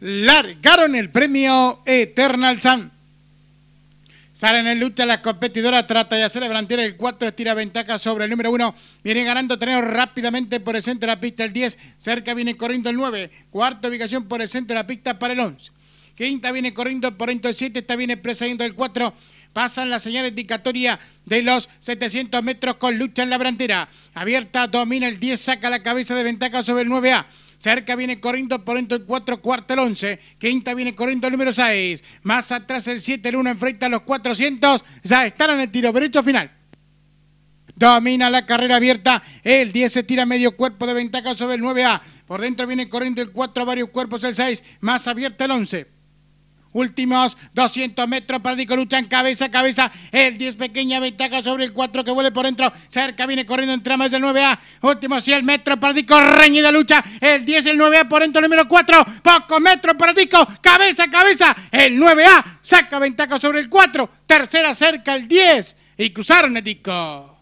largaron el premio Eternal Sun. Salen en lucha la competidora, trata de hacer levantar el 4, estira ventaja sobre el número 1. Viene ganando Teneo rápidamente por el centro de la pista el 10. Cerca viene corriendo el 9. Cuarta ubicación por el centro de la pista para el 11. Quinta viene corriendo por el 7. Esta viene precediendo el 4. Pasan la señal indicatoria de los 700 metros con lucha en la brantera. Abierta, domina el 10, saca la cabeza de ventaja sobre el 9A. Cerca viene corriendo por dentro el 4, cuarto el 11. Quinta viene corriendo el número 6. Más atrás el 7, el 1 enfrenta a los 400. Ya están en el tiro derecho final. Domina la carrera abierta. El 10 se tira medio cuerpo de ventaja sobre el 9A. Por dentro viene corriendo el 4, varios cuerpos el 6. Más abierta el 11. Últimos 200 metros para Dico luchan cabeza a cabeza. El 10 pequeña ventaja sobre el 4 que vuelve por dentro. Cerca viene corriendo entre más el 9A. Últimos 100 metros para Dico. Reñida lucha. El 10, el 9A por dentro, número 4. Poco metro para Dico. Cabeza a cabeza. El 9A saca ventaja sobre el 4. Tercera cerca el 10. Y cruzaron el Dico.